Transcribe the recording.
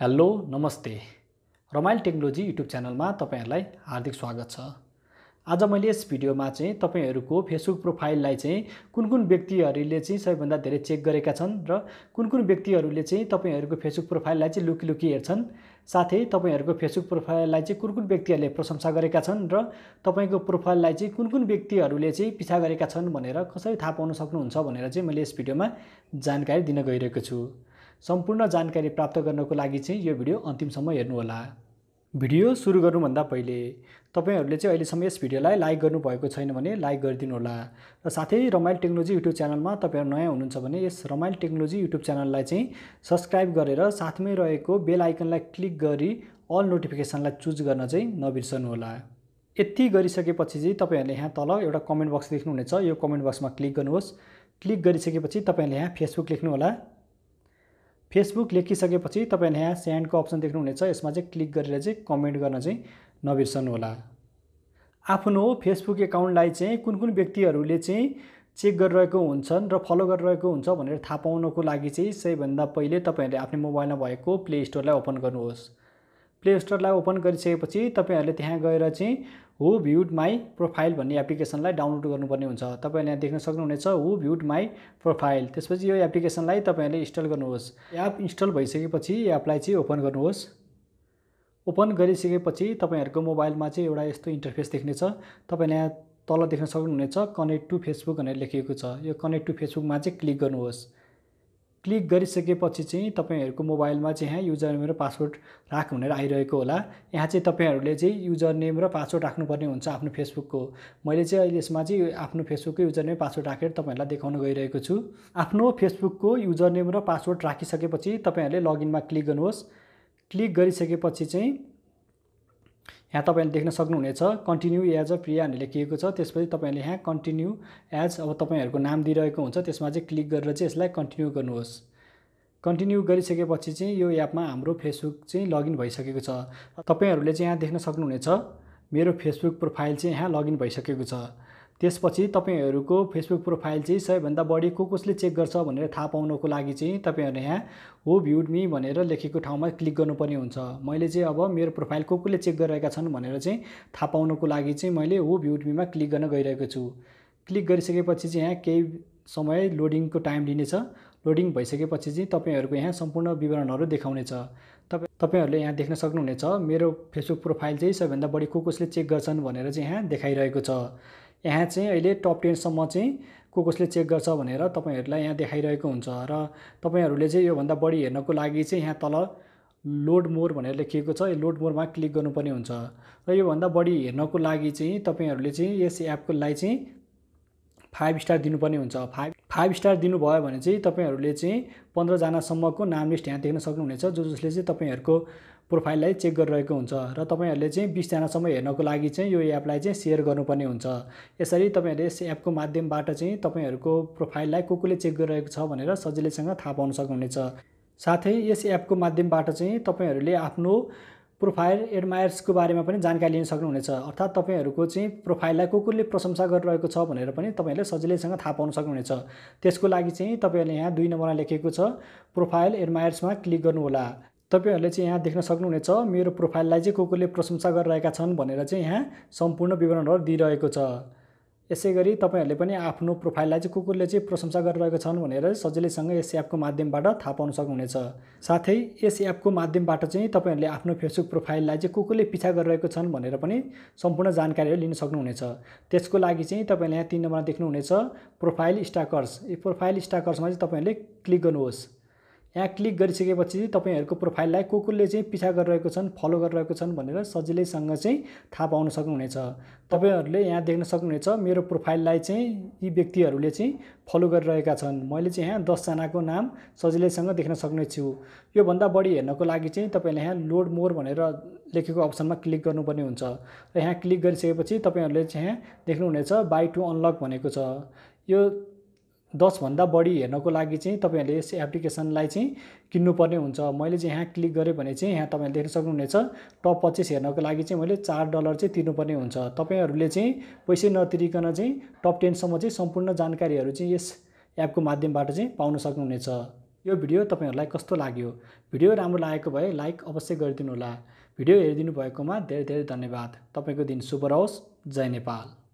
hello नमस्ते रमाइल technology YouTube च्यानलमा तपाईँहरूलाई हार्दिक स्वागत छ आज मैले यस भिडियोमा चाहिँ तपाईँहरूको फेसबुक प्रोफाइललाई चाहिँ कुन कुन व्यक्तिहरूले चाहिँ सबैभन्दा धेरै चेक गरेका छन् र कुन कुन व्यक्तिहरूले चाहिँ तपाईँहरूको फेसबुक प्रोफाइललाई चाहिँ लुकी लुकी हेर्छन् साथै तपाईँहरूको फेसबुक प्रोफाइललाई चाहिँ कुन कुन व्यक्तिहरूले प्रशंसा गरेका छन् र तपाईँको प्रोफाइललाई चाहिँ कुन कुन व्यक्तिहरूले चाहिँ पिछा गरेका छन् भनेर कसरी थाहा पाउन सक्नुहुन्छ भनेर चाहिँ मैले यस भिडियोमा जानकारी दिन गइरहेको छु सम्पूर्ण जानकारी प्राप्त गर्नको लागि चाहिँ यो भिडियो अन्तिमसम्म हेर्नुहोला भिडियो सुरु गर्नुभन्दा पहिले तपाईँहरूले चाहिँ अहिलेसम्म यस भिडियोलाई लाइक गर्नुभएको छैन भने लाइक गरिदिनुहोला र साथै रमाइल टेक्नोलोजी युट्युब च्यानलमा तपाईँहरू नयाँ हुनुहुन्छ भने यस रमाइल टेक्नोलोजी युट्युब च्यानललाई चाहिँ सब्सक्राइब गरेर साथमै रहेको बेल आइकनलाई क्लिक गरी अल नोटिफिकेसनलाई चुज गर्न चाहिँ नबिर्सनुहोला यति गरिसकेपछि चाहिँ तपाईँहरूले यहाँ तल एउटा कमेन्ट बक्स लेख्नुहुनेछ यो कमेन्ट बक्समा क्लिक गर्नुहोस् क्लिक गरिसकेपछि तपाईँहरूले यहाँ फेसबुक लेख्नुहोला फेसबुक लेखिसकेपछि तपाईँले यहाँ सेन्डको अप्सन देख्नुहुनेछ यसमा चाहिँ क्लिक गरेर चाहिँ कमेन्ट गर्न चाहिँ नबिर्सनुहोला आफ्नो फेसबुक एकाउन्टलाई चाहिँ कुन कुन व्यक्तिहरूले चाहिँ चेक गरिरहेको हुन्छन् र फलो गरिरहेको हुन्छ भनेर थाहा पाउनको लागि चाहिँ सबैभन्दा पहिले तपाईँहरूले आफ्नो मोबाइलमा भएको प्ले स्टोरलाई ओपन गर्नुहोस् प्ले स्टोरलाई ओपन गरिसकेपछि तपाईँहरूले त्यहाँ गएर चाहिँ हु भ्युड माई प्रोफाइल भन्ने एप्लिकेसनलाई डाउनलोड गर्नुपर्ने हुन्छ तपाईँहरूले यहाँ देख्न सक्नुहुनेछ हु भ्युड माई प्रोफाइल त्यसपछि यो एप्लिकेसनलाई तपाईँहरूले इन्स्टल गर्नुहोस् एप इन्स्टल भइसकेपछि एपलाई चाहिँ ओपन गर्नुहोस् ओपन गरिसकेपछि तपाईँहरूको मोबाइलमा चाहिँ एउटा यस्तो इन्टरफेस देख्नेछ तपाईँले यहाँ तल देख्न सक्नुहुनेछ कनेक्ट टु फेसबुक भनेर लेखिएको छ यो कनेक्ट टु फेसबुकमा चाहिँ क्लिक गर्नुहोस् क्लिक गरिसकेपछि चाहिँ तपाईँहरूको मोबाइलमा चाहिँ यहाँ युजर नेम र पासवर्ड राख भनेर आइरहेको होला यहाँ चाहिँ तपाईँहरूले चाहिँ युजर नेम र पासवर्ड राख्नुपर्ने हुन्छ आफ्नो फेसबुकको मैले चाहिँ अहिले यसमा चाहिँ आफ्नो फेसबुकको युजर नेम पासवर्ड राखेर तपाईँहरूलाई देखाउन गइरहेको छु आफ्नो फेसबुकको युजर नेम र पासवर्ड राखिसकेपछि तपाईँहरूले लगइनमा क्लिक गर्नुहोस् क्लिक गरिसकेपछि चाहिँ यहाँ तपाईँले देख्न सक्नुहुनेछ कन्टिन्यू एज अ प्रियाहरूले लेखिएको छ त्यसपछि तपाईँहरूले यहाँ कन्टिन्यू एज अब तपाईँहरूको नाम दिइरहेको हुन्छ त्यसमा चाहिँ क्लिक गरेर चाहिँ यसलाई कन्टिन्यू गर्नुहोस् कन्टिन्यू गरिसकेपछि चाहिँ यो एपमा हाम्रो फेसबुक चाहिँ लगइन भइसकेको छ तपाईँहरूले चाहिँ यहाँ देख्न सक्नुहुनेछ मेरो फेसबुक प्रोफाइल चाहिँ यहाँ लगइन भइसकेको छ त्यसपछि तपाईँहरूको फेसबुक प्रोफाइल चाहिँ सबैभन्दा बढी को कसले चेक गर्छ भनेर थाहा पाउनको लागि चाहिँ तपाईँहरूले यहाँ हो भ्युड मी भनेर लेखेको ठाउँमा क्लिक गर्नुपर्ने हुन्छ मैले चाहिँ अब मेरो प्रोफाइल को कसले चेक गरिरहेका छन् भनेर चाहिँ थाहा पाउनको लागि चाहिँ मैले हो भ्युड मीमा क्लिक गर्न गइरहेको छु क्लिक गरिसकेपछि चाहिँ यहाँ केही समय लोडिङको टाइम लिनेछ लोडिङ भइसकेपछि चाहिँ तपाईँहरूको यहाँ सम्पूर्ण विवरणहरू देखाउनेछ तपाईँ तपाईँहरूले यहाँ देख्न सक्नुहुनेछ मेरो फेसबुक प्रोफाइल चाहिँ सबैभन्दा बढी को कसले चेक गर्छन् भनेर चाहिँ यहाँ देखाइरहेको छ यहाँ चाहिँ अहिले टप टेनसम्म चाहिँ को कसले चेक गर्छ भनेर तपाईँहरूलाई यहाँ देखाइरहेको हुन्छ र तपाईँहरूले चाहिँ योभन्दा बढी हेर्नको लागि चाहिँ यहाँ तल लोड मोर भनेर लेखिएको छ यो लोड मोरमा क्लिक गर्नुपर्ने हुन्छ र योभन्दा बढी हेर्नको लागि चाहिँ तपाईँहरूले चाहिँ यस एपको लागि चाहिँ फाइभ स्टार दिनुपर्ने हुन्छ फाइभ फाइभ स्टार दिनुभयो भने चाहिँ तपाईँहरूले चाहिँ पन्ध्रजनासम्मको नाम लिस्ट यहाँ देख्न सक्नुहुनेछ जो जसले चाहिँ तपाईँहरूको प्रोफाइललाई चेक गरिरहेको हुन्छ र तपाईँहरूले चाहिँ बिसजनासम्म हेर्नको लागि चाहिँ यो एपलाई चाहिँ सेयर गर्नुपर्ने हुन्छ यसरी तपाईँहरूले यस एपको माध्यमबाट चाहिँ तपाईँहरूको प्रोफाइललाई को कोले चेक गरिरहेको छ भनेर सजिलैसँग थाहा पाउन सक्नुहुनेछ साथै यस एपको माध्यमबाट चाहिँ तपाईँहरूले आफ्नो प्रोफाइल एडमायर्सको बारेमा पनि जानकारी लिन सक्नुहुनेछ अर्थात् तपाईँहरूको चाहिँ प्रोफाइललाई कुकुरले प्रशंसा गरिरहेको छ भनेर पनि तपाईँहरूले सजिलैसँग थाहा पाउन सक्नुहुनेछ त्यसको लागि चाहिँ तपाईँहरूले यहाँ दुई नम्बरमा लेखेको छ प्रोफाइल एडमायर्समा क्लिक गर्नुहोला तपाईँहरूले चाहिँ यहाँ देख्न सक्नुहुनेछ मेरो प्रोफाइललाई चाहिँ कुकुरले प्रशंसा गरिरहेका छन् भनेर चाहिँ यहाँ सम्पूर्ण विवरणहरू दिइरहेको छ यसै गरी तपाईँहरूले पनि आफ्नो प्रोफाइललाई चाहिँ कुकुरले चाहिँ प्रशंसा गरिरहेको छन् भनेर सजिलैसँग यस एपको माध्यमबाट थाहा पाउन सक्नुहुनेछ साथै यस एपको माध्यमबाट चाहिँ तपाईँहरूले आफ्नो फेसबुक प्रोफाइललाई चाहिँ कुकुरले पिछा गरिरहेको छन् भनेर पनि सम्पूर्ण जानकारीहरू लिन सक्नुहुनेछ त्यसको लागि चाहिँ तपाईँले यहाँ तिन नम्बरमा देख्नुहुनेछ प्रोफाइल स्टाकर्स यो प्रोफाइल स्टाकर्समा चाहिँ तपाईँहरूले क्लिक गर्नुहोस् यहाँ क्लिक गरिसकेपछि तपाईँहरूको प्रोफाइललाई को कोले चाहिँ पिछा गरिरहेको छन् फलो गरिरहेको छन् भनेर सजिलैसँग चाहिँ थाहा पाउन सक्नुहुनेछ तपाईँहरूले यहाँ देख्न सक्नुहुनेछ मेरो प्रोफाइललाई चाहिँ यी व्यक्तिहरूले चाहिँ फलो गरिरहेका छन् मैले चाहिँ यहाँ दसजनाको नाम सजिलैसँग देख्न सक्नेछु योभन्दा बढी हेर्नको लागि चाहिँ तपाईँले यहाँ लोड मोर भनेर लेखेको अप्सनमा क्लिक गर्नुपर्ने हुन्छ र यहाँ क्लिक गरिसकेपछि तपाईँहरूले चाहिँ यहाँ देख्नुहुनेछ बाई टु अनलक भनेको छ यो दसभन्दा बढी हेर्नको लागि चाहिँ तपाईँहरूले यस एप्लिकेसनलाई चाहिँ किन्नुपर्ने हुन्छ मैले चाहिँ यहाँ क्लिक गरेँ भने चाहिँ यहाँ तपाईँहरूले देख्न सक्नुहुनेछ टप पच्चिस हेर्नको लागि चाहिँ मैले चार डलर चाहिँ तिर्नुपर्ने हुन्छ तपाईँहरूले चाहिँ पैसै नतिरिकन चाहिँ टप टेनसम्म चाहिँ सम्पूर्ण जानकारीहरू चाहिँ यस एपको माध्यमबाट चाहिँ पाउन सक्नुहुनेछ यो भिडियो तपाईँहरूलाई कस्तो लाग्यो भिडियो राम्रो लागेको भए लाइक अवश्य गरिदिनु होला भिडियो हेरिदिनु भएकोमा धेरै धेरै धन्यवाद तपाईँको दिन शुभ रहोस् जय नेपाल